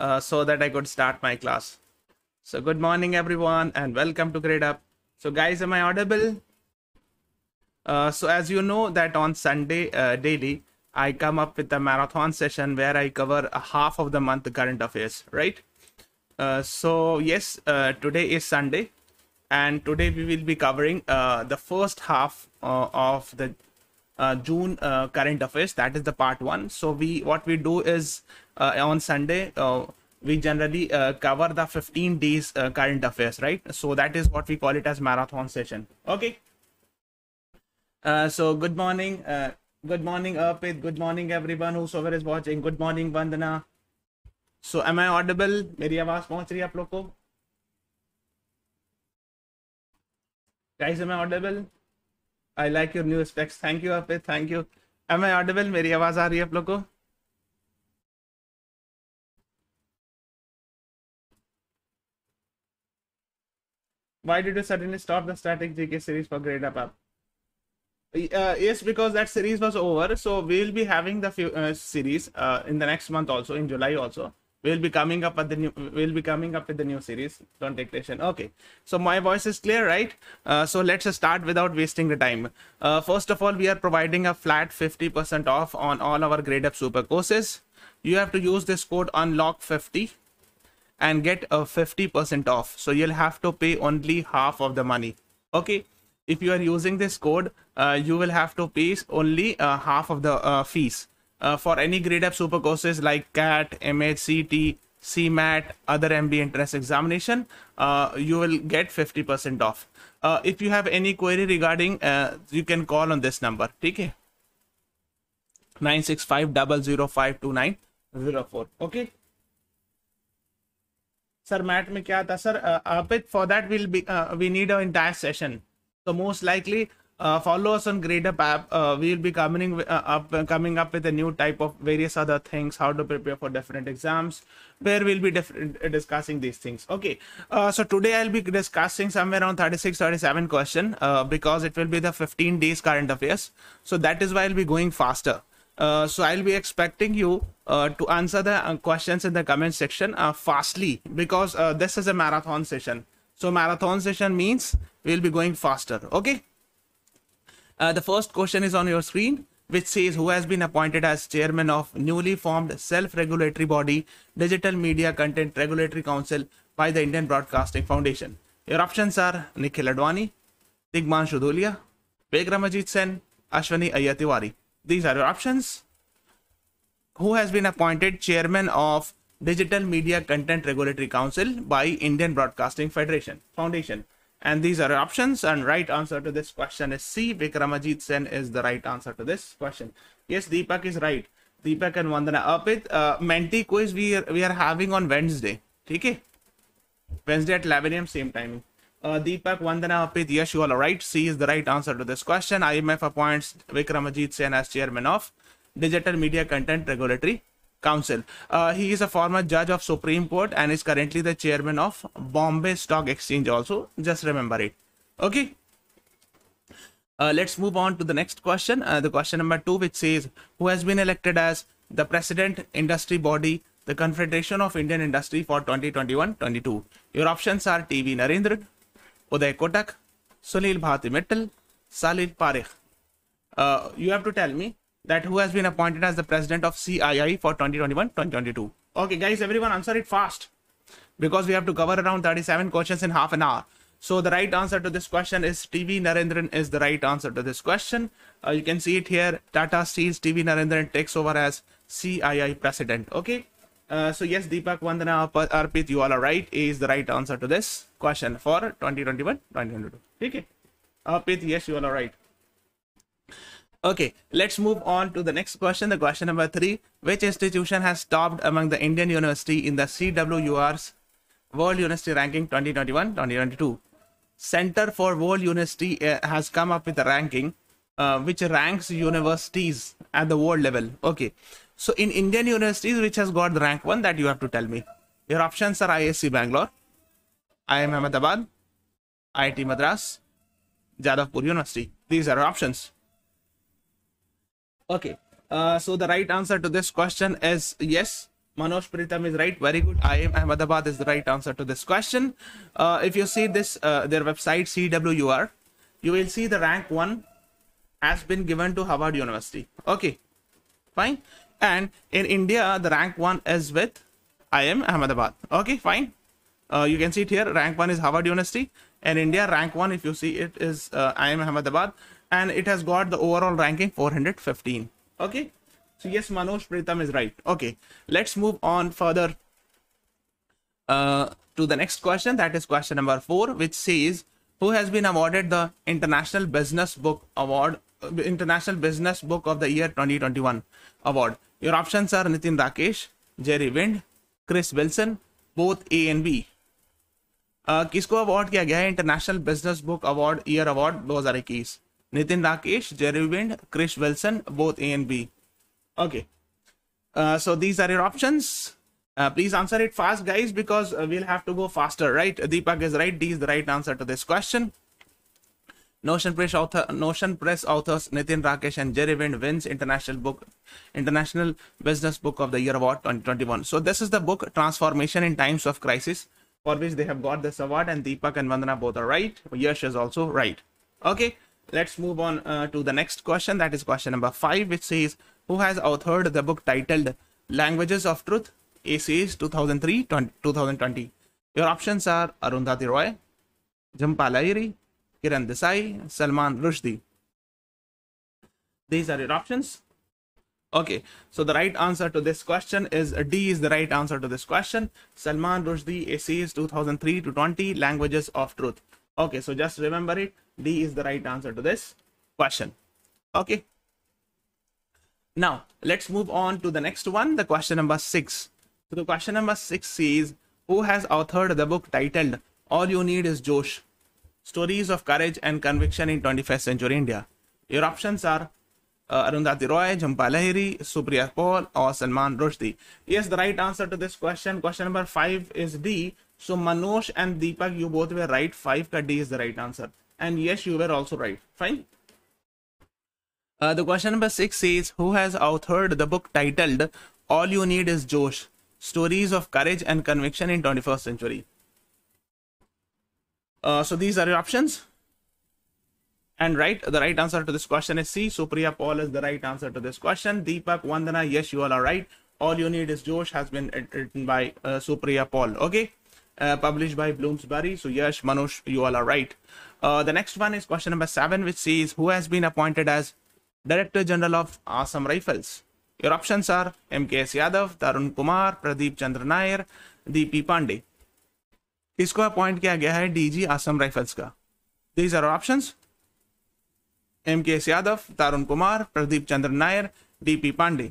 uh, so that I could start my class. So good morning everyone and welcome to GradeUp. Up. So guys, am I audible? Uh, so as you know that on Sunday uh, daily, I come up with a marathon session where I cover a half of the month current affairs, right? Uh, so yes, uh, today is Sunday and today we will be covering uh, the first half of the uh, June uh, current affairs. That is the part one. So we what we do is uh, on Sunday, uh, we generally uh, cover the 15 days current affairs, right? So that is what we call it as marathon session. Okay. so good morning. good morning, Arpit. Good morning, everyone whosoever is watching. Good morning, Vandana. So am I audible? मेरी आवाज पहुंच रही है आप I को guys am I audible I like your new Thank you. You आप thank you am I audible मेरी Why did you suddenly stop the static GK series for Grade Up Up? Uh, yes, because that series was over. So we'll be having the few, uh, series uh, in the next month also, in July also. We'll be coming up with the new. We'll be coming up with the new series. Don't take tension. Okay. So my voice is clear, right? Uh, so let's start without wasting the time. Uh, first of all, we are providing a flat 50% off on all our Grade Up Super courses. You have to use this code unlock50 and get a 50% off. So you'll have to pay only half of the money. Okay. If you are using this code, uh, you will have to pay only uh, half of the uh, fees. Uh, for any grade up super courses like CAT, MHCT, CMAT, other MB entrance examination, uh, you will get 50% off. Uh, if you have any query regarding, you can call on this number. Okay. 965 04. Okay. Sir MAT में क्या था sir Arpit for that will be we need a entire session so most likely uh, follow us on GradeUp app. Uh, we will be coming uh, up, coming up with a new type of various other things, how to prepare for different exams, where we'll be discussing these things. Okay, so today I'll be discussing somewhere around 36, 37 question because it will be the 15 days current affairs. So that is why I'll be going faster. so I'll be expecting you uh, to answer the uh, questions in the comment section uh, fastly because this is a marathon session. So marathon session means we'll be going faster. Okay. the first question is on your screen which says who has been appointed as chairman of newly formed self-regulatory body digital media content regulatory council by the indian broadcasting foundation your options are nikhil advani digmanshu dhulia beg ramajit sen Ashwani ayatiwari these are your options who has been appointed chairman of Digital Media Content Regulatory Council by Indian Broadcasting Federation Foundation. And these are options. And right answer to this question is C. Vikramajit Sen is the right answer to this question. Yes, Deepak is right. Deepak and Vandana Apit, Uh, Menti quiz we are, we are having on Wednesday. Okay? Wednesday at 11 a.m. same timing. Uh, Deepak, Vandana, Apit, yes, you all are right. C is the right answer to this question. IMF appoints Vikramajit Sen as chairman of Digital Media Content Regulatory Council. Uh, he is a former judge of Supreme Court and is currently the chairman of Bombay Stock Exchange also. Just remember it. Okay. Uh, let's move on to the next question. Uh, the question number two, which says, who has been elected as the president industry body, the Confederation of Indian Industry for 2021-22? Your options are TV Narendran, Uday Kotak, Sunil Bharti, Mittal, Salil Parekh. Uh, you have to tell me that who has been appointed as the president of CII for 2021-2022. Okay, guys, everyone answer it fast because we have to cover around 37 questions in half an hour. So the right answer to this question is TV Narendran is the right answer to this question. Uh, you can see it here. Tata sees TV Narendran takes over as CII president. Okay. Uh, so yes, Deepak, Vandana, Arpit, you all are right. A is the right answer to this question for 2021-2022. Okay. Arpit, yes, you all are right. Okay, let's move on to the next question, the question number three. Which institution has topped among the Indian university in the CWUR's World University Ranking 2021-2022? Center for World University eh, has come up with a ranking uh, which ranks universities at the world level. Okay, so in Indian universities, which has got the rank one that you have to tell me. Your options are ISC Bangalore, IIM Ahmedabad, IIT Madras, Jadavpur University. These are options. Okay. Uh, so the right answer to this question is yes. Manoj Pritam is right. Very good. IIM Ahmedabad is the right answer to this question. Uh, if you see this, uh, their website CWUR, you will see the rank one has been given to Harvard University. Okay, fine. And in India, the rank one is with IIM Ahmedabad. Okay, fine. Uh, you can see it here. Rank one is Harvard University, and India rank one, if you see it, is uh, IIM Ahmedabad and it has got the overall ranking 415 okay so yes manoj pritam is right okay let's move on further uh, to the next question that is question number four which says who has been awarded the international business book award uh, international business book of the year 2021 award your options are nitin rakesh jerry wind chris wilson both a and b uh, किसको award किया गया International Business Book Award Year Award 2021 Nitin Rakesh, Jerry Wind, Chris Wilson, both A and B. Okay. Uh, so these are your options. Uh, please answer it fast, guys, because uh, we'll have to go faster, right? Deepak is right. D is the right answer to this question. Notion Press author Notion Press authors Nitin Rakesh and Jerry Wind wins International Book International Business Book of the Year Award 2021. So this is the book Transformation in Times of Crisis for which they have got this award and Deepak and Vandana both are right. Yash is also right. Okay let's move on uh, to the next question that is question number 5 which says who has authored the book titled languages of truth acs 2003 2020 your options are arundhati roy jhumpa lahiri kiran desai salman rushdie these are your options okay so the right answer to this question is uh, d is the right answer to this question salman rushdie acs 2003 to 20 languages of truth okay so just remember it d is the right answer to this question okay now let's move on to the next one the question number six so the question number six is who has authored the book titled all you need is josh stories of courage and conviction in 21st century india your options are uh, Arundhati Roy, Jhampa Lahiri, Supriya Paul, or Salman Rushdie. Yes, the right answer to this question, question number 5 is D. So Manoj and Deepak, you both were right. 5 ka is the right answer. And yes, you were also right. Fine. Uh, the question number 6 says, who has authored the book titled All You Need Is Josh? Stories of Courage and Conviction in 21st Century. Uh, so these are your options. And right, the right answer to this question is C. Supriya Paul is the right answer to this question. Deepak Vandana, yes, you all are right. All you need is Josh has been written by uh, Supriya Paul. Okay. Uh, published by Bloomsbury. So yes, Manoj, you all are right. Uh, the next one is question number seven, which says who has been appointed as Director General of Assam Rifles. Your options are MKS Yadav, Tarun Kumar, Pradeep Chandra Nair, DP Pandey. इसको appoint किया गया है DG Assam Rifles? का these are options M K S Yadav Tarun Kumar Pradeep Chandra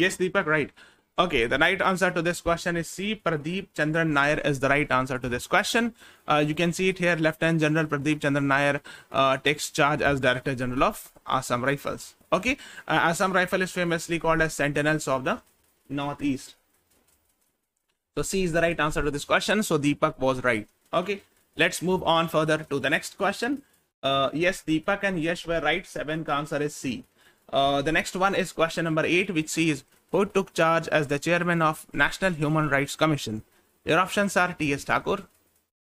yes deepak right Okay, the right answer to this question is C. Pradeep Chandran Nair is the right answer to this question. Uh, you can see it here. Lieutenant General Pradeep Chandran Nair uh, takes charge as Director General of Assam Rifles. Okay, uh, Assam Rifle is famously called as Sentinels of the Northeast. So C is the right answer to this question. So Deepak was right. Okay, let's move on further to the next question. Uh, yes, Deepak and Yash were right. Seventh answer is C. Uh, the next one is question number eight, which is who took charge as the chairman of National Human Rights Commission. Your options are T.S. Thakur,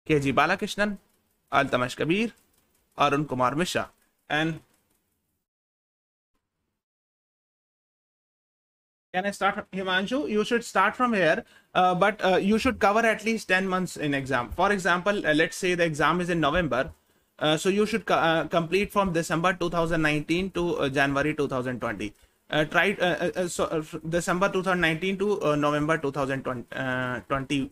K.G. Balakrishnan, Altamash Kabir, Arun Kumar Mishra. And can I start Himanshu? You should start from here, uh, but uh, you should cover at least 10 months in exam. For example, uh, let's say the exam is in November. Uh, so you should uh, complete from December 2019 to uh, January 2020 uh, tried uh, uh, uh so uh, December 2019 to uh, November 2020.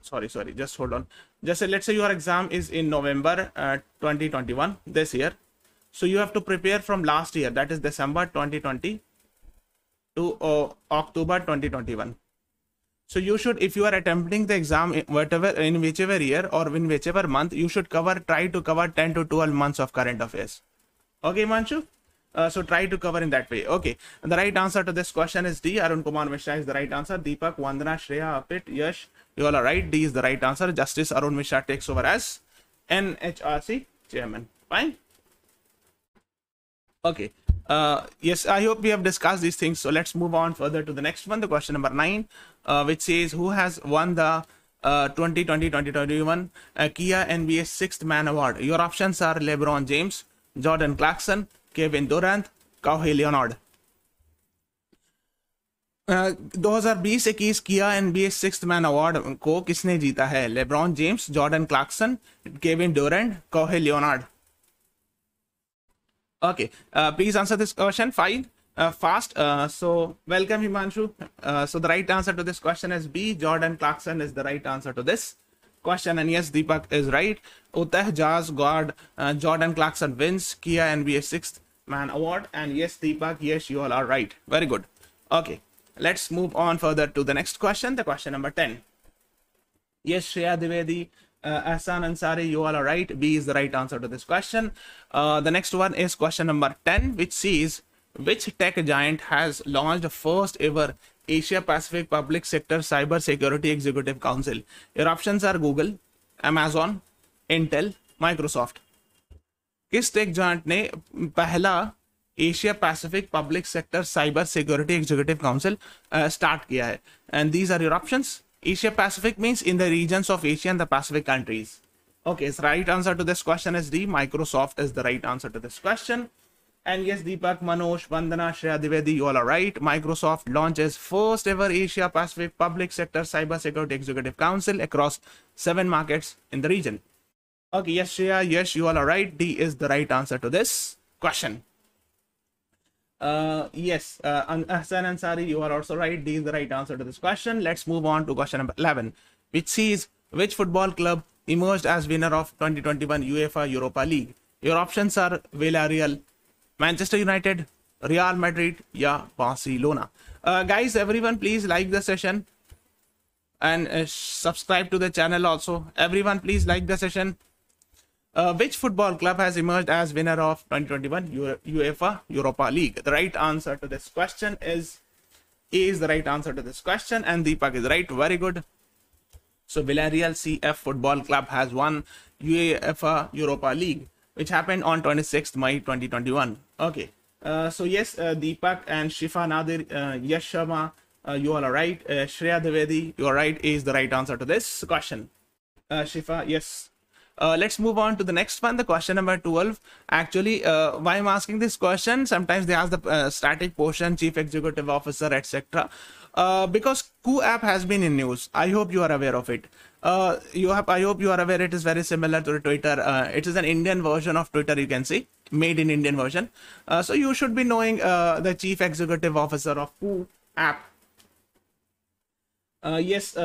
sorry, sorry, just hold on. Just say, let's say your exam is in November 2021 this year. So you have to prepare from last year, that is December 2020 to October 2021. So you should, if you are attempting the exam, whatever in whichever year or in whichever month, you should cover, try to cover 10 to 12 months of current affairs. Okay, Manchu. Uh, so try to cover in that way. Okay. And the right answer to this question is D. Arun Kumar Mishra is the right answer. Deepak, Vandana, Shreya, Apit, Yash. You all are right. D is the right answer. Justice Arun Mishra takes over as NHRC chairman. Fine. Okay. Uh, yes, I hope we have discussed these things. So let's move on further to the next one. The question number nine, uh, which says who has won the 2020-2021 uh, uh, Kia NBA sixth man award. Your options are LeBron James, Jordan Clarkson, Kevin Durant Kawhi Leonard 2020-21 किया NBA six man award को किसने जीता है LeBron James Jordan Clarkson Kevin Durant Kawhi Leonard okay please answer this question fine fast so welcome Himanshu so the right answer to this question is B Jordan Clarkson is the right answer to this question and yes Deepak is right Utah Jordan Clarkson wins किया NBA sixth man award and yes Deepak yes you all are right very good okay let's move on further to the next question the question number 10 yes Shreya Dwivedi uh, Asan Ansari you all are right B is the right answer to this question uh, the next one is question number 10 which sees which tech giant has launched the first ever Asia Pacific Public Sector Cyber Security Executive Council your options are Google Amazon Intel Microsoft किस tech joint ने पहला Asia Pacific public sector cyber security executive council start किया है and these are your option Asia Pacific means in the region of Asia and the Pacific countries okay right answer to this question is D Microsoft is the right answer to this question and yes Deepak Manoj Vandana Shreya Dwivedi you all are right Microsoft launch is first ever Asia Pacific public sector cyber security executive council across seven markets in the region Okay, yes, Shreya, yes, you all are right. D is the right answer to this question. Uh, yes, uh, Hassan Ansari, you are also right. D is the right answer to this question. Let's move on to question number 11, which sees which football club emerged as winner of 2021 UEFA Europa League. Your options are Villarreal, Manchester United, Real Madrid, yeah, Barcelona. Uh, guys, everyone, please like the session and uh, subscribe to the channel also. Everyone, please like the session. Uh, which football club has emerged as winner of 2021 UEFA Europa League? The right answer to this question is A is the right answer to this question, and Deepak is right. Very good. So Villarreal CF Football Club has won UEFA Europa League, which happened on 26th May 2021. Okay. Uh, so yes, uh, Deepak and Shifa Nadir, uh, Yash Sharma, uh, you all are right. Uh, Shreya Dwivedi, you are right. A is the right answer to this question. Uh, Shifa, yes, uh, let's move on to the next one, the question number 12. Actually, uh, why I'm asking this question, sometimes they ask the uh, static portion, chief executive officer, etc. Uh, because ku app has been in news. I hope you are aware of it. Uh, you have, I hope you are aware it is very similar to Twitter. Uh, it is an Indian version of Twitter, you can see, made in Indian version. so you should be knowing the chief executive officer of ku app. yes,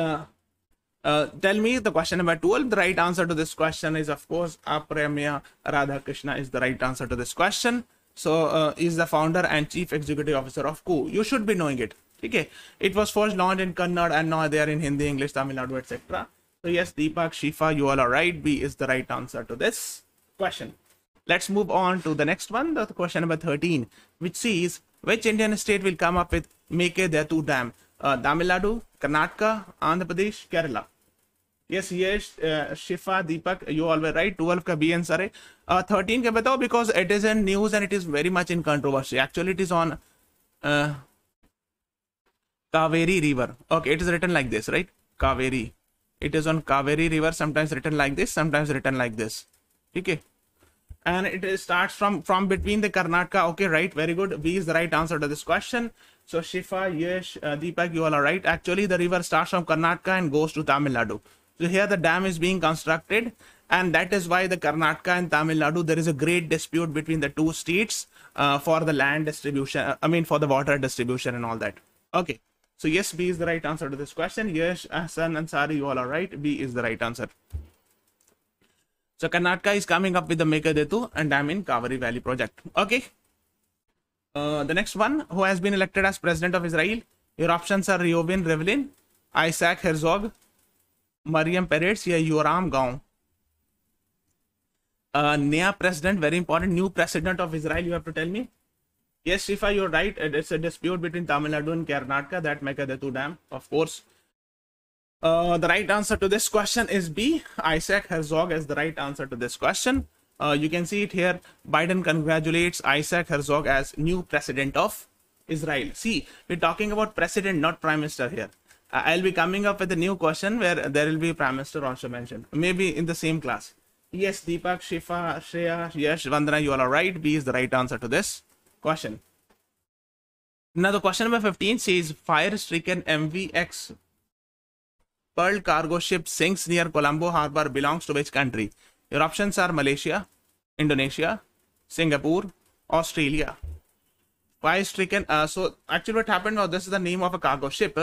uh, tell me the question number 12. The right answer to this question is, of course, Apremya Radhakrishna is the right answer to this question. So, uh, is the founder and chief executive officer of Ku. You should be knowing it. Okay. It was first launched in Kannada and now they are in Hindi, English, Tamil Nadu, etc. So, yes, Deepak, Shifa, you all are right. B is the right answer to this question. Let's move on to the next one, the question number 13, which sees which Indian state will come up with Make Datu Dam? Uh, Tamil Nadu, Karnataka, Andhra Pradesh, Kerala. Yes ये Shifa Deepak you always right twelve का B answer है thirteen का बताओ because it is in news and it is very much in controversy actually it is on Kaveri river okay it is written like this right Kaveri it is on Kaveri river sometimes written like this sometimes written like this okay and it starts from from between the Karnataka okay right very good B is the right answer to this question so Shifa Yesh uh, Deepak you all are right actually the river starts from Karnataka and goes to Tamil Nadu So here the dam is being constructed and that is why the Karnataka and Tamil Nadu, there is a great dispute between the two states uh, for the land distribution, uh, I mean for the water distribution and all that. Okay, so yes, B is the right answer to this question. Yes, Hassan sorry you all are right. B is the right answer. So Karnataka is coming up with the Mekadetu and dam in Kaveri Valley project. Okay. Uh, the next one, who has been elected as president of Israel? Your options are Reuven Revlin, Isaac Herzog, Miriam Peretz या Yoram गांव uh, Nea president, very important, new president of Israel, you have to tell me. Yes, Shifa, you're right. It's a dispute between Tamil Nadu and Karnataka, that Mekadatu Dam, of course. Uh, the right answer to this question is B. Isaac Herzog is the right answer to this question. Uh, you can see it here. Biden congratulates Isaac Herzog as new president of Israel. See, we're talking about president, not prime minister here. I'll be coming up with a new question where there will be Prime Minister also mentioned. Maybe in the same class. Yes, Deepak, Shifa, Shreya, yes, Vandana, you all are right. B is the right answer to this question. Now the question number 15 says fire-stricken MVX Pearl cargo ship sinks near Colombo harbor belongs to which country? Your options are Malaysia, Indonesia, Singapore, Australia. Fire stricken. Uh, so actually, what happened was this is the name of a cargo ship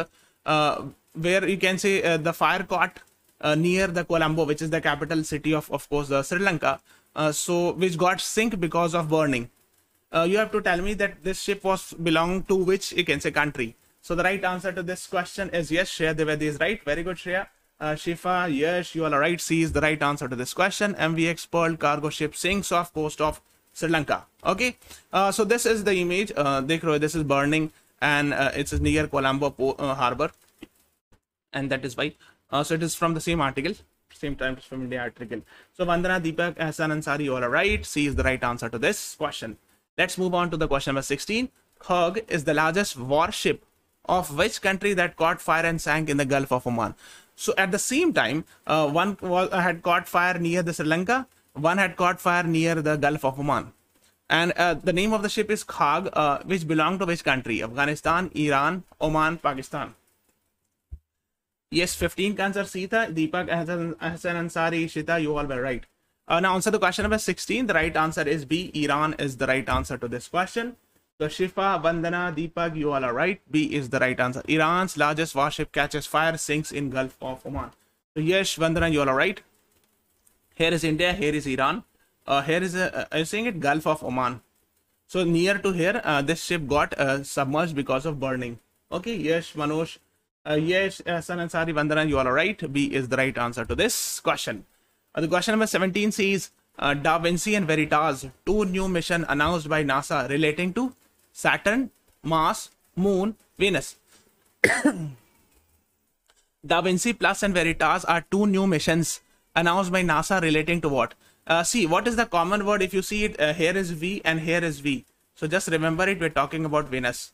uh, where you can say uh, the fire caught uh, near the Colombo, which is the capital city of, of course, Sri Lanka. so which got sink because of burning. you have to tell me that this ship was belong to which you can say country. So the right answer to this question is yes, Shreya Devedi is right. Very good, Shreya. Uh, Shifa, yes, you all are right. C is the right answer to this question. MVX Pearl cargo ship sinks off coast of Sri Lanka. Okay, uh, so this is the image. Uh, this is burning and uh, it's near Colombo uh, harbor and that is why uh, so it is from the same article same time from the article so Vandana Deepak Hassan Ansari you all are right C is the right answer to this question let's move on to the question number 16 Hog is the largest warship of which country that caught fire and sank in the Gulf of Oman so at the same time uh, one had caught fire near the Sri Lanka one had caught fire near the Gulf of Oman and uh, the name of the ship is Khag, uh, which belonged to which country? Afghanistan, Iran, Oman, Pakistan. Yes, 15 answer Sita, Deepak, Hassan, Ansari, Shita, you all were right. Uh, now answer the question number 16. The right answer is B. Iran is the right answer to this question. So Shifa, Vandana, Deepak, you all are right. B is the right answer. Iran's largest warship catches fire, sinks in Gulf of Oman. So yes, Vandana, you all are right. Here is India, here is Iran uh, here is a, I'm saying it Gulf of Oman. So near to here, uh, this ship got uh, submerged because of burning. Okay, yes, Manoj. Uh, yes, uh, San Ansari Vandana, you all are right. B is the right answer to this question. the question number 17 says, Da Vinci and Veritas, two new mission announced by NASA relating to Saturn, Mars, Moon, Venus. Da Vinci Plus and Veritas are two new missions announced by NASA relating to what? Uh, see, what is the common word? If you see it, uh, here is V and here is V. So just remember it, we're talking about Venus.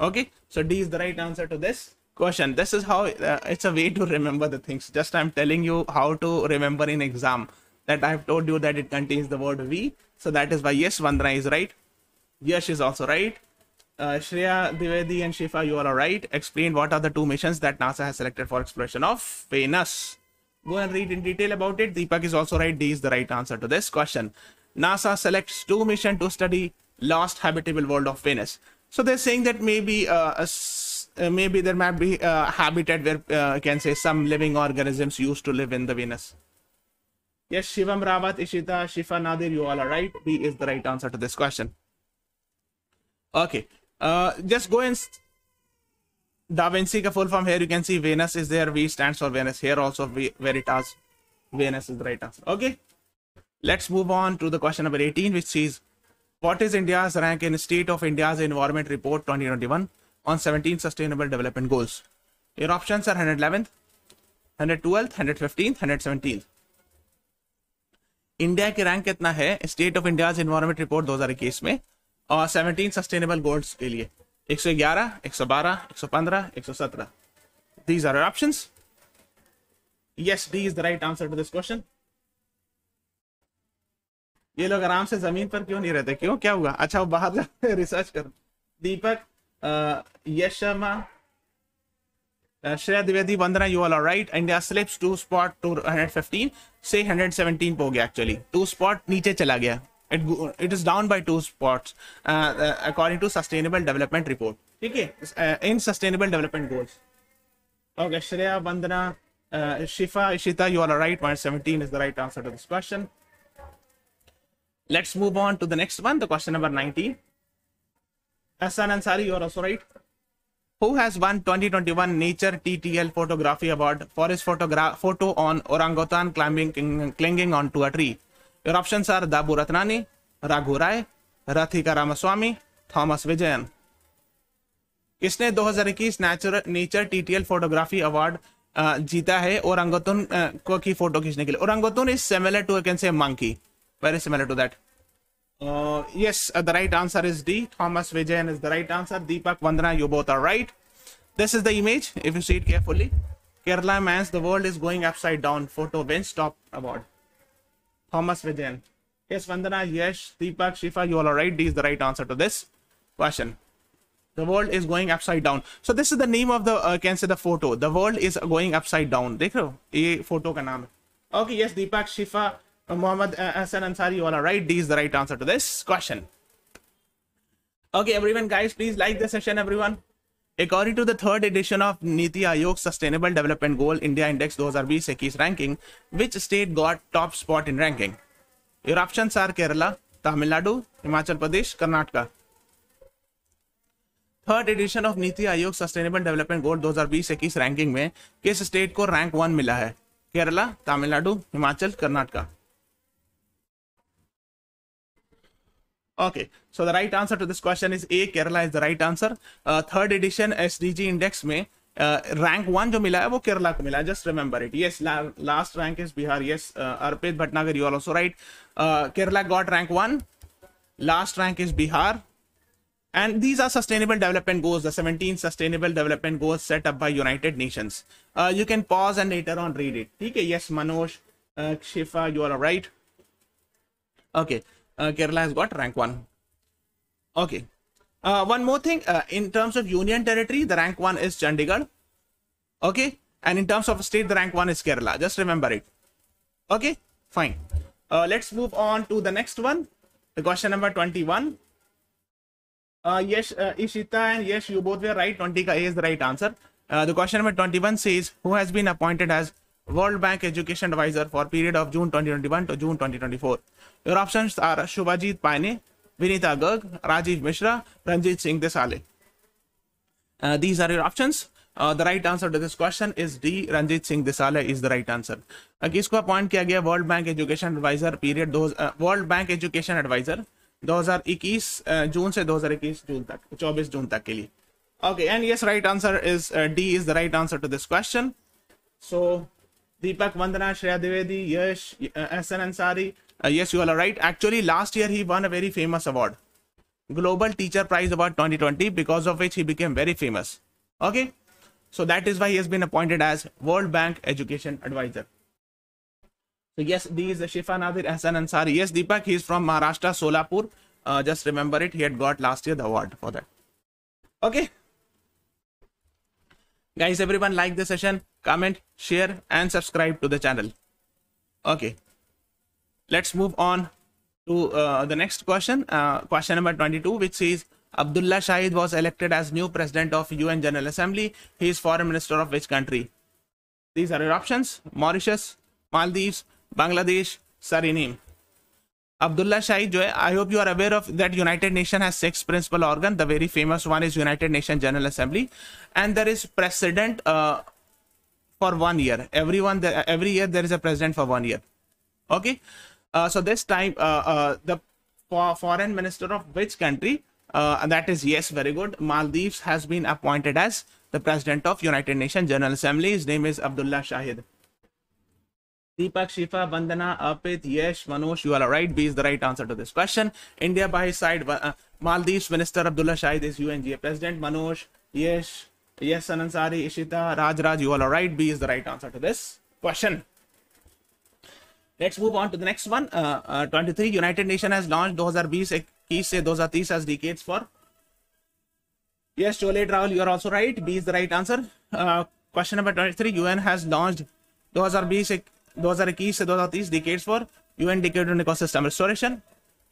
Okay, so D is the right answer to this question. This is how uh, it's a way to remember the things. Just I'm telling you how to remember in exam that I've told you that it contains the word V. So that is why yes, Vandana is right. Yes, is also right. Uh, Shreya Divyadi, and Shifa, you are all right. Explain what are the two missions that NASA has selected for exploration of Venus. Go and read in detail about it. Deepak is also right. D is the right answer to this question. NASA selects two mission to study lost habitable world of Venus. So they're saying that maybe uh, uh maybe there might be a uh, habitat where uh, I can say some living organisms used to live in the Venus. Yes, Shivam Rawat, Ishita, Shifa Nadir, you all are right. B is the right answer to this question. Okay, uh, just go and Da Vinci ka full form here you can see Venus is there. V stands for Venus. Here also v Veritas. Venus is the right answer. Okay. Let's move on to the question number 18 which is what is India's rank in State of India's Environment Report 2021 on 17 Sustainable Development Goals? Your options are 111th, 112th, 115th, 117th. India की rank कितना है State of India's Environment Report 2021 में और 17 Sustainable Goals. के लिए These are our options. Yes, D is the right answer to this question. ये लोग आराम से जमीन पर क्यों नहीं रहते क्यों क्या हुआ अच्छा वो बाहर जाते रिसर्च कर Deepak Yashma Shreya Dwivedi Vandana you all right India slips to spot two hundred fifteen से हंड्रेड सेवनटीन पे हो गया एक्चुअली टू स्पॉट नीचे चला गया it it is down by two spots uh, uh according to sustainable development report okay uh, in sustainable development goals okay shreya bandana uh, shifa ishita you are right 117 is the right answer to this question let's move on to the next one the question number 19 Asan Ansari, you are also right. Who has won 2021 Nature TTL Photography Award for his photo on orangutan climbing clinging onto a tree? Your options are Dabu Ratnani, Raghu Rai, Rathika Ramaswamy, Thomas Vijayan. इसने 2021 natural nature TTL photography award जीता है और अंगतुन को की photo खींचने के लिए और अंगतुन इज सिमिलर टू कैन से monkey very similar to that yes the right answer is D Thomas Vijayan is the right answer Deepak Vandana you both are right this is the image if you see it carefully Kerala man's the world is going upside down photo bench top award Thomas Vijayan. Yes, Vandana, yes, Deepak, Shifa, you all are right. D is the right answer to this question. The world is going upside down. So this is the name of the uh, can say the photo. The world is going upside down. देख रहे हो ये photo का नाम है. Okay, yes, Deepak, Shifa, Muhammad Mohammad uh, uh Ansari, you all are right. D is the right answer to this question. Okay, everyone, guys, please like the session, everyone. According to the third edition of Niti Aayog Sustainable Development Goal India Index 2020-21 ranking, which state got top spot in ranking? Your options are Kerala, Tamil Nadu, Himachal Pradesh, Karnataka. Third edition of NITI Aayog sustainable development goal 2020-21 ranking में किस state को rank one मिला है Kerala Tamil Nadu Himachal Karnataka Okay, so the right answer to this question is A. Kerala is the right answer. Third edition S index में rank uh, one जो मिला है वो केरला को मिला Just remember it. Yes, last rank is Bihar. Yes, uh, Arpit Arpit Bhatnagar you are right. Right uh, Kerala got rank 1. Last rank is Bihar. and these are sustainable development goals the 17 sustainable development goals set up by united nations uh, you can pause and later on read it okay yes manoj uh, shifa you are right okay uh, Kerala has got rank 1. Okay. Uh, one more thing, uh, in terms of union territory, the rank 1 is Chandigarh. Okay. And in terms of state, the rank 1 is Kerala. Just remember it. Okay. Fine. Uh, let's move on to the next one. The question number 21. Uh, yes, uh, Ishita and yes, you both were right. 20 is the right answer. the question number 21 says, who has been appointed as World Bank Education Advisor for period of June 2021 to June 2024. Your options are Shubhajit Paine, Vinita Garg, Rajiv Mishra, Ranjit Singh Desale. Uh, these are your options. Uh, the right answer to this question is D. Ranjit Singh Desale is the right answer. Uh, किसको appoint किया गया World Bank education adviser period World Bank education adviser 2021 जून से 2021 जून तक 24 जून तक के लिए okay and yes right answer is D is the right answer to this question so Deepak Vandana, Shreya Dwivedi, Yash, uh, Ansari. Uh, yes, you all are right. Actually, last year he won a very famous award, Global Teacher Prize Award 2020, because of which he became very famous. Okay, so that is why he has been appointed as World Bank Education Advisor. So yes, these Shifa Nadir Asan Ansari. Yes, Deepak, he is from Maharashtra, Solapur. Uh, just remember it. He had got last year the award for that. Okay. Guys, everyone like the session, comment, share and subscribe to the channel. Okay, let's move on to uh, the next question. Uh, question number 22, which is Abdullah Shahid was elected as new president of UN General Assembly. He is foreign minister of which country? These are your options. Mauritius, Maldives, Bangladesh, Suriname. Abdullah Shahi I hope you are aware of that United Nation has six principal organ. The very famous one is United Nation General Assembly. And there is president uh, for one year. Everyone, every year there is a president for one year. Okay. Uh, so this time, uh, uh the foreign minister of which country? Uh, that is yes, very good. Maldives has been appointed as the president of United Nations General Assembly. His name is Abdullah Shahid. Deepak, Shifa, Vandana, Apit, Yesh, Manoj, you all are right. B is the right answer to this question. India by his side, uh, Maldives Minister Abdullah Shahid is UNGA President. Manoj, Yesh, Yes, Anansari, Ishita, Raj Raj, you all are right. B is the right answer to this question. Let's move on to the next one. Uh, uh, 23, United Nation has launched 2020-21 से 2030 as decades for. Yes, Chole Travel, you are also right. B is the right answer. Uh, question number 23, UN has launched 2020-21 2021 से 2030 decades for UN decade on ecosystem restoration,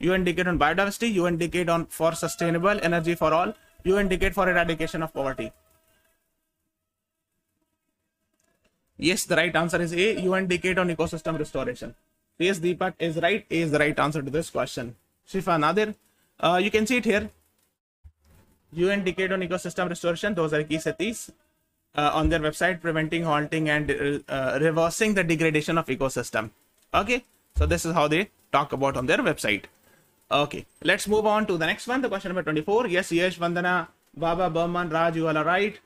UN decade on biodiversity, UN decade on for sustainable energy for all, UN decade for eradication of poverty. Yes, the right answer is A, UN decade on ecosystem restoration. Yes, part is right, A is the right answer to this question. Shifa Nadir, uh, you can see it here. UN decade on ecosystem restoration, those are key cities uh, on their website preventing halting and uh, uh, reversing the degradation of ecosystem okay so this is how they talk about on their website okay let's move on to the next one the question number 24 yes yes vandana baba burman raj you all are right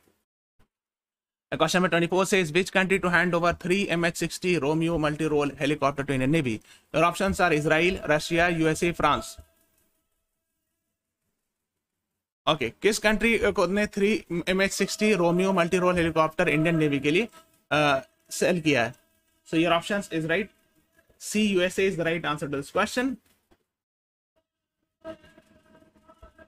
the question number 24 says which country to hand over three mh60 romeo multi-role helicopter to indian navy your options are israel russia usa france okay, किस country ने three M H sixty Romeo multi role helicopter Indian navy के लिए sell किया है so your option is right C USA is the right answer to this question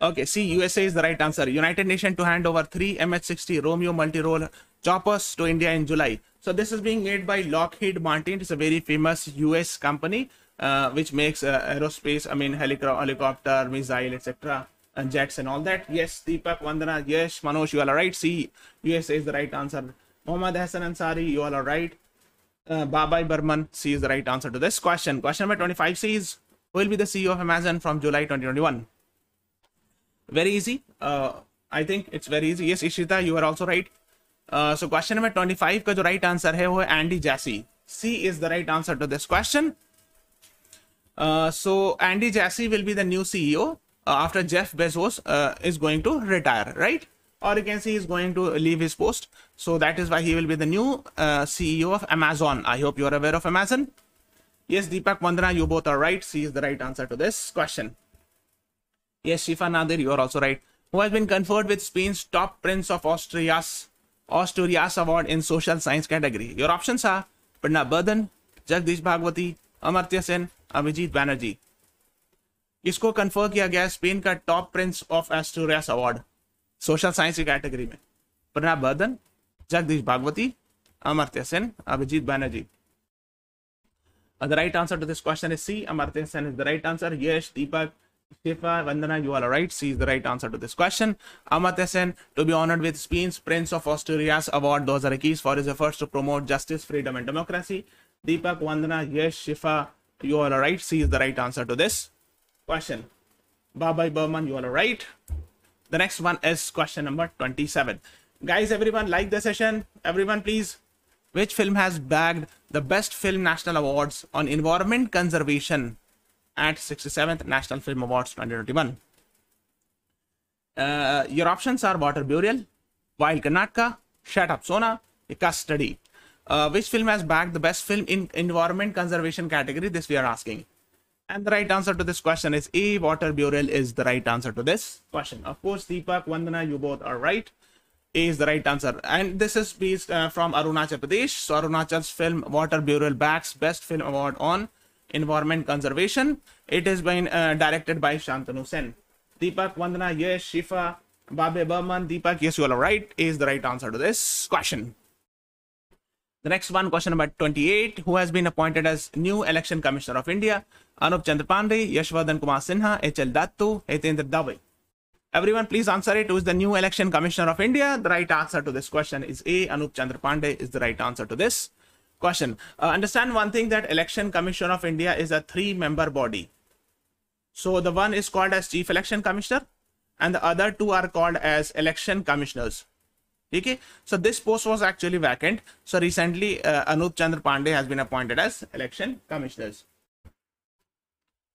Okay, see, USA is the right answer. United Nation to hand over three MH-60 Romeo multi-role choppers to India in July. So this is being made by Lockheed Martin. It's a very famous US company uh, which makes uh, aerospace, I mean, helico helicopter, missile, etc and Jets and all that. Yes, Deepak, Vandana, yes, Manoj, you all are right. See, USA is the right answer. Mohammad Hassan Ansari, you all are right. Uh, Babai Burman, C is the right answer to this question. Question number 25 says, who will be the CEO of Amazon from July 2021? Very easy. Uh, I think it's very easy. Yes, Ishita, you are also right. Uh, so question number 25 का जो right answer है वो Andy Jassy. C is the right answer to this question. Uh, so Andy Jassy will be the new CEO uh, after Jeff Bezos uh, is going to retire, right? Or you can see he's going to leave his post. So that is why he will be the new uh, CEO of Amazon. I hope you are aware of Amazon. Yes, Deepak Vandana, you both are right. C is the right answer to this question. Yes, Shifa Nadir, you are also right. Who has been conferred with Spain's top prince of Asturias, Asturias Award in social science category? Your options are Pranab Bardhan, Jagdish Bhagwati, Amartya Sen, Abhijit Banerjee. इसको confirm किया गया Spain का top Prince of Asturias award social science की category में Pranab Bardhan Jagdish Bhagwati Amartya Sen Abhijit Banerjee the right answer to this question is C Amartya Sen is the right answer yes Deepak Shifa, Vandana, you all are right. C is the right answer to this question. Amartya Sen to be honored with Spain's Prince of Asturias Award 2021 for his efforts to promote justice, freedom, and democracy. Deepak, Vandana, yes, Shifa, you all are right. C is the right answer to this question. Bye-bye, Burman, you all are right. The next one is question number 27. Guys, everyone like the session. Everyone, please. Which film has bagged the Best Film National Awards on Environment Conservation at 67th National Film Awards 2021? Uh, your options are Water Burial, Wild Karnataka, Shut Up Sona, Custody. Uh, which film has bagged the Best Film in Environment Conservation category? This we are asking. And the right answer to this question is A. Water burial is the right answer to this question. Of course, Deepak, Vandana, you both are right. A is the right answer. And this is based uh, from Arunachal Pradesh. So Arunachal's film Water Burial backs Best Film Award on Environment Conservation. It has been uh, directed by Shantanu Sen. Deepak, Vandana, yes, Shifa, Babe Burman, Deepak, yes, you all are right. A is the right answer to this question. The next one, question number 28. Who has been appointed as new election commissioner of India? Anup Chandra Pandey, Kumar Sinha, H.L. Dattu, Hitendra Dave. Everyone, please answer it. Who is the new election commissioner of India? The right answer to this question is A. Anup Chandra is the right answer to this question. Uh, understand one thing that election commission of India is a three-member body. So the one is called as chief election commissioner and the other two are called as election commissioners. Okay, so this post was actually vacant so recently uh, anup chandra pandey has been appointed as election commissioners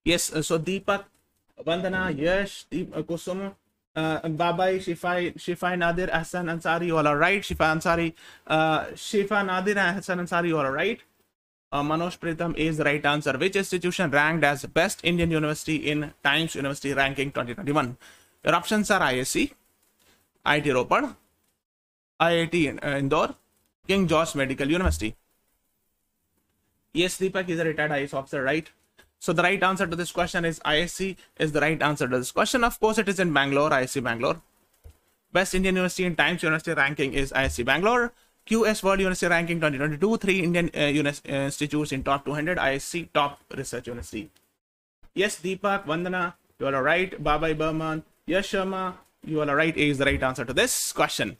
yes uh, so deepak Bandana, yash Deep, uh, kusum uh, Babai, Shifa, Shifai Nadir, Hassan Ansari, you are right. Shifa Ansari, uh, Shifa Nadir, Hassan Ansari, you are right. Uh, Manoj Pritham is the right answer. Which institution ranked as best Indian university in Times University Ranking 2021? Your options are ISC, IT Ropad, IIT uh, Indore, King George Medical University. Yes, Deepak is a retired IS officer, right? So the right answer to this question is ISC is the right answer to this question. Of course, it is in Bangalore, ISC Bangalore. Best Indian University in Times University ranking is ISC Bangalore. QS World University ranking 2022, three Indian uh, uh, institutes in top 200, ISC top research university. Yes, Deepak, Vandana, you are right. Baba Burman, Yes, Sharma, you are right. A is the right answer to this question.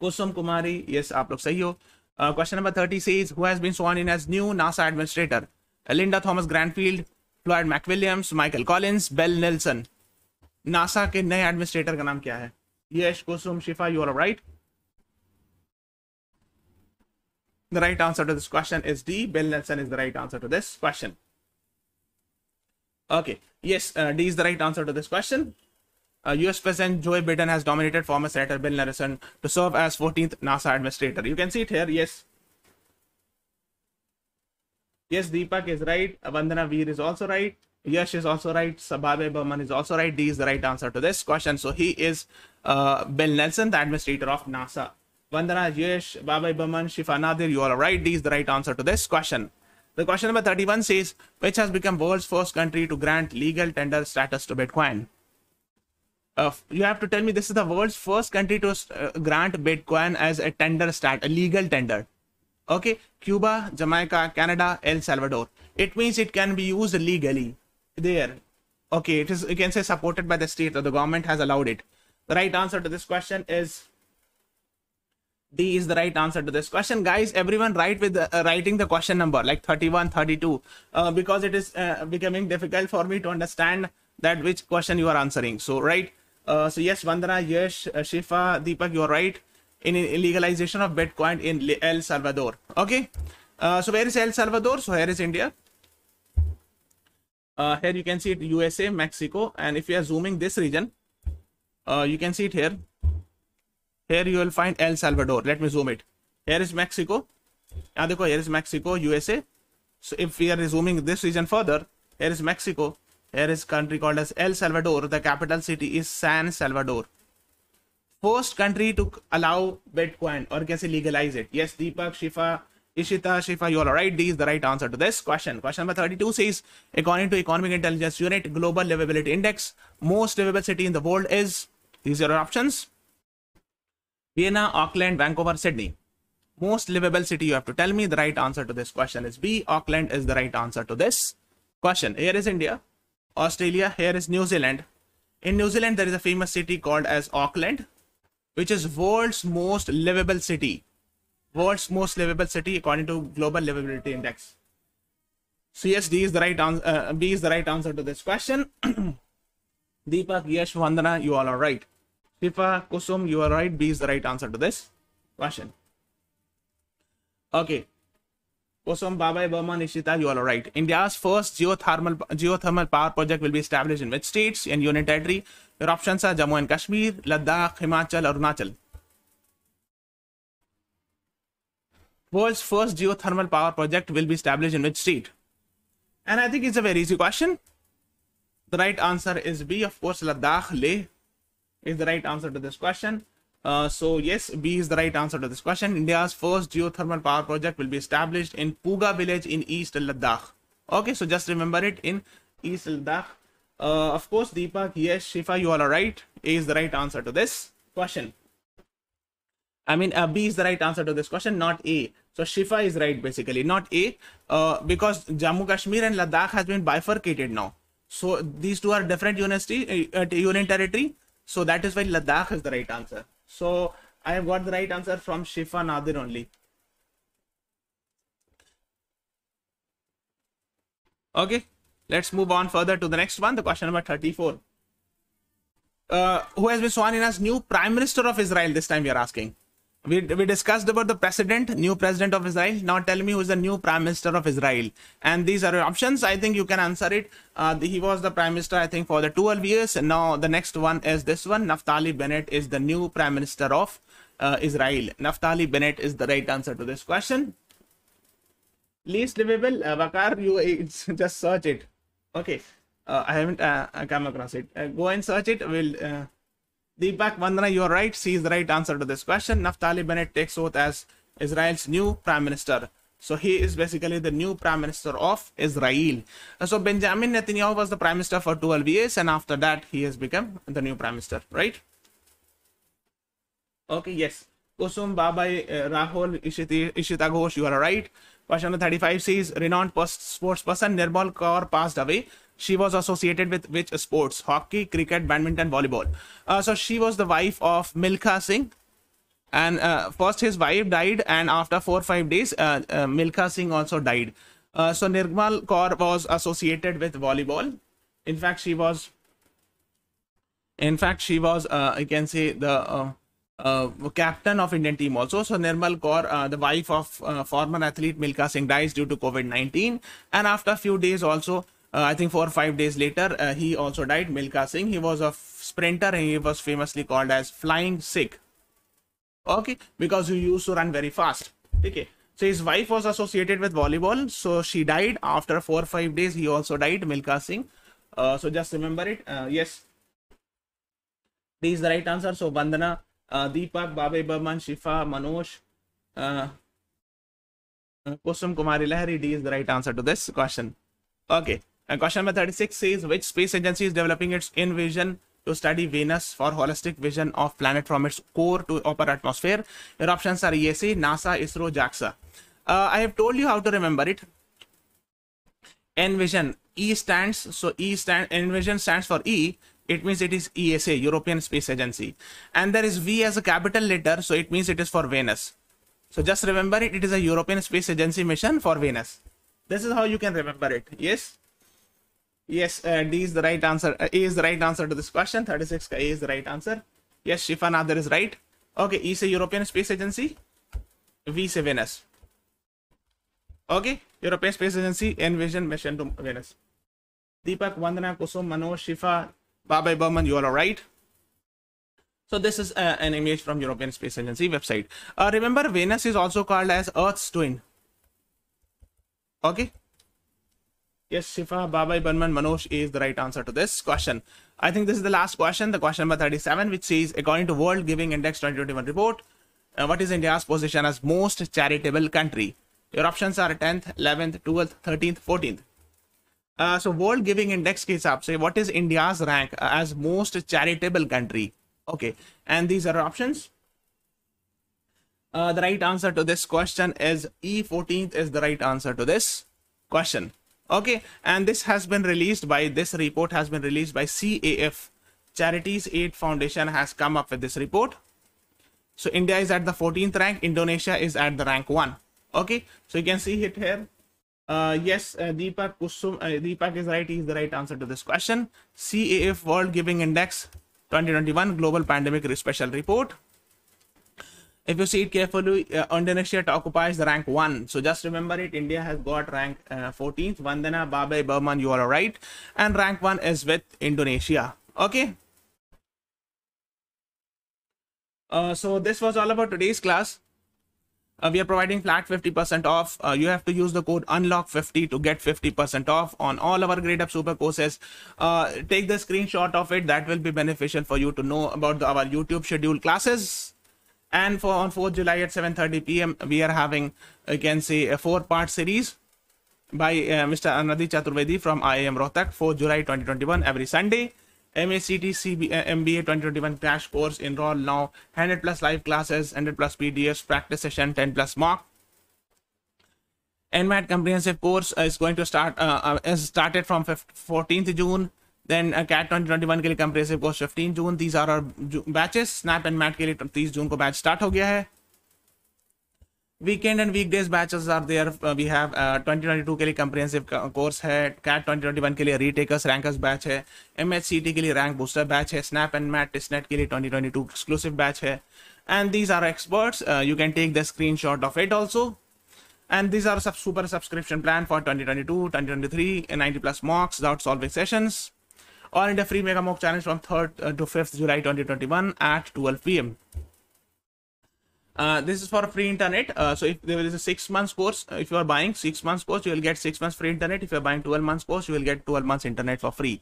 Kusum Kumari ये आप लोग सही हो question number thirty sees who in as new NASA administrator Elinda Thomas Grandfield Floyd McWilliams Michael Collins Bill Nelson NASA के नए administrator का नाम क्या है yes Kusum Shifa your are right the right answer to this question is D Bill Nelson is the right answer to this question okay yes D is the right answer to this question uh, US President Joe Biden has nominated former Senator Bill Nelson to serve as 14th NASA administrator. You can see it here, yes. Yes, Deepak is right. Vandana Veer is also right. Yash is also right. Sababe Burman is also right. D is the right answer to this question. So he is uh, Bill Nelson, the administrator of NASA. Vandana, Yash, Babai Burman, Nadir, you are right. D is the right answer to this question. The question number 31 says, which has become world's first country to grant legal tender status to Bitcoin? uh, you have to tell me this is the world's first country to uh, grant Bitcoin as a tender stat, a legal tender. Okay, Cuba, Jamaica, Canada, El Salvador. It means it can be used legally there. Okay, it is you can say supported by the state or the government has allowed it. The right answer to this question is D is the right answer to this question, guys. Everyone write with uh, writing the question number like 31, 32, uh, because it is uh, becoming difficult for me to understand that which question you are answering. So, right uh, so yes, Vandana, Yesh, uh, Shifa, Deepak, you're right in legalization of Bitcoin in El Salvador. Okay. Uh, so where is El Salvador? So here is India. Uh, here you can see it USA, Mexico, and if you are zooming this region, uh, you can see it here. Here you will find El Salvador. Let me zoom it. Here is Mexico. here is Mexico, USA. So if we are zooming this region further, here is Mexico. Here is country called as El Salvador. The capital city is San Salvador. First country to allow Bitcoin or guess legalize it. Yes, Deepak, Shifa, Ishita, Shifa, you all are right. D is the right answer to this question. Question number 32 says, according to Economic Intelligence Unit Global Livability Index, most livable city in the world is, these are your options, Vienna, Auckland, Vancouver, Sydney. Most livable city, you have to tell me the right answer to this question is B. Auckland is the right answer to this question. Here is India. Australia, here is New Zealand. In New Zealand, there is a famous city called as Auckland, which is world's most livable city. World's most livable city according to Global Livability Index. So yes, D is the right answer. Uh, B is the right answer to this question. Deepak, Yash, Vandana, you all are right. Shifa, Kusum, you are right. B is the right answer to this question. Okay, Osom Baba Burma Nishita. You all are right. India's first geothermal geothermal power project will be established in which states and union territory? Your options are Jammu and Kashmir, Ladakh, Himachal, Arunachal. World's first geothermal power project will be established in which state? And I think it's a very easy question. The right answer is B. Of course, Ladakh, Leh is the right answer to this question. Uh, so yes, B is the right answer to this question. India's first geothermal power project will be established in Puga village in East Ladakh. Okay, so just remember it in East Ladakh. Uh, of course, Deepak, yes, Shifa, you all are right. A is the right answer to this question. I mean, uh, B is the right answer to this question, not A. So Shifa is right basically, not A, uh, because Jammu Kashmir and Ladakh has been bifurcated now. So these two are different uh, union territory. So that is why Ladakh is the right answer. So I have got the right answer from Shifa Nadir only. Okay, let's move on further to the next one, the question number 34. Uh, who has been sworn in as new Prime Minister of Israel this time we are asking? we, we discussed about the president, new president of Israel. Now tell me who is the new prime minister of Israel. And these are your options. I think you can answer it. Uh, he was the prime minister, I think, for the 12 years. And now the next one is this one. Naftali Bennett is the new prime minister of uh, Israel. Naftali Bennett is the right answer to this question. Least livable, uh, Vakar, you just search it. Okay. Uh, I haven't uh, come across it. Uh, go and search it. We'll Deepak Vandana, you are right. C is the right answer to this question. Naftali Bennett takes oath as Israel's new prime minister. So he is basically the new prime minister of Israel. So Benjamin Netanyahu was the prime minister for 12 years, and after that, he has become the new prime minister, right? Okay, yes. Kusum Babai uh, Rahul Ishita Ghosh, you are right. Question 35 says renowned sports person Nirmal Kaur passed away. She was associated with which sports? Hockey, cricket, badminton, volleyball. Uh, so she was the wife of Milkha Singh. And uh, first his wife died and after 4-5 or days, uh, uh, Milkha Singh also died. Uh, so Nirmal Kaur was associated with volleyball. In fact, she was... In fact, she was, uh, I can say, the... Uh, captain of Indian team also. So Nirmal Kaur, uh, the wife of uh, former athlete Milka Singh dies due to COVID-19. And after a few days also, uh, I think four or five days later, uh, he also died, Milka Singh. He was a sprinter and he was famously called as Flying Sikh. Okay, because he used to run very fast. Okay. So his wife was associated with volleyball. So she died after four or five days. He also died, Milka Singh. Uh, so just remember it. Uh, yes. This is the right answer. So Bandana, uh, Deepak, Babe Burman, Shifa, Manoj, uh, uh Kusum Kumari Lahari. D is the right answer to this question. Okay. And question number 36 says, which space agency is developing its InVision to study Venus for holistic vision of planet from its core to upper atmosphere? Your options are ESA, NASA, ISRO, JAXA. Uh, I have told you how to remember it. EnVision, E stands, so E stand, EnVision stands for E, it means it is ESA, European Space Agency. And there is V as a capital letter, so it means it is for Venus. So just remember it, it is a European Space Agency mission for Venus. This is how you can remember it, yes? Yes, uh, D is the right answer. Uh, a is the right answer to this question. 36 A is the right answer. Yes, Shifa Nader is right. Okay, E is a European Space Agency. V is Venus. Okay, European Space Agency Envision mission to Venus. Deepak, Vandana, Kusum, Mano, Shifa, Babai Burman, you all are right. So this is uh, an image from European Space Agency website. Uh, remember, Venus is also called as Earth's twin. Okay, Yes, Shifa, Babai Barman, Manoj is the right answer to this question. I think this is the last question, the question number 37, which says, according to World Giving Index 2021 report, uh, what is India's position as most charitable country? Your options are 10th, 11th, 12th, 13th, 14th. Uh, so World Giving Index case, up, से what is India's rank uh, as most charitable country? Okay, and these are options. Uh, the right answer to this question is E14th is the right answer to this question okay and this has been released by this report has been released by caf charities aid foundation has come up with this report so india is at the 14th rank indonesia is at the rank one okay so you can see it here uh, yes, uh, Deepak Kusum, uh, Deepak is right. He is the right answer to this question. CAF World Giving Index 2021 Global Pandemic Special Report if you see it carefully, uh, occupies the rank 1. So just remember it, India has got rank uh, 14th. Vandana, Babai, Burman, you are right. And rank 1 is with Indonesia. Okay. Uh, so this was all about today's class. Uh, we are providing flat 50% off. Uh, you have to use the code UNLOCK50 to get 50% off on all our Grade Up Super courses. Uh, take the screenshot of it. That will be beneficial for you to know about the, our YouTube scheduled classes and for on 4th July at 7:30 p.m. we are having uh, again say a four-part series by uh, Mr. Anadi Chaturvedi from IIM Rohtak for July 2021 every Sunday. MACT uh, MBA 2021 crash course enroll now 100 plus live classes 100 plus PDFs practice session 10 plus mock NMAT comprehensive course uh, is going to start uh, is started from 5th, 14th June then CAT twenty के लिए comprehensive course fifteen June these are are batches SNAP and MAT के लिए तीस जून को batch start हो गया है weekend and weekdays batches are there we have 2022 के लिए कंप्रेहेंसिव कोर्स है कैट 2021 के लिए रीटेकर्स रैंकर्स बैच है एमएचसीटी के लिए रैंक बूस्टर बैच है स्नैप एंड मैट टिस्नेट के लिए 2022 एक्सक्लूसिव बैच है and these are experts you can take the screenshot of it also and these are sub super subscription plan for 2022 2023 and 90 plus mocks without solving sessions Or in the Free Mega Mock Challenge from 3rd uh, to 5th July 2021 at 12 pm. Uh, this is for free internet. Uh, so if there is a six months course, if you are buying six months course, you will get six months free internet. If you are buying 12 months course, you will get 12 months internet for free.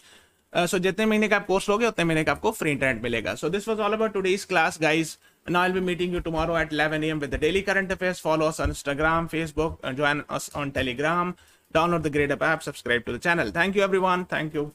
So जितने महीने का आप course लोगे उतने महीने का आपको free internet मिलेगा so this was all about today's class guys Now I'll be meeting you tomorrow at 11 a.m. with the daily current affairs. Follow us on Instagram, Facebook, join us on Telegram. Download the Grade app, subscribe to the channel. Thank you, everyone. Thank you.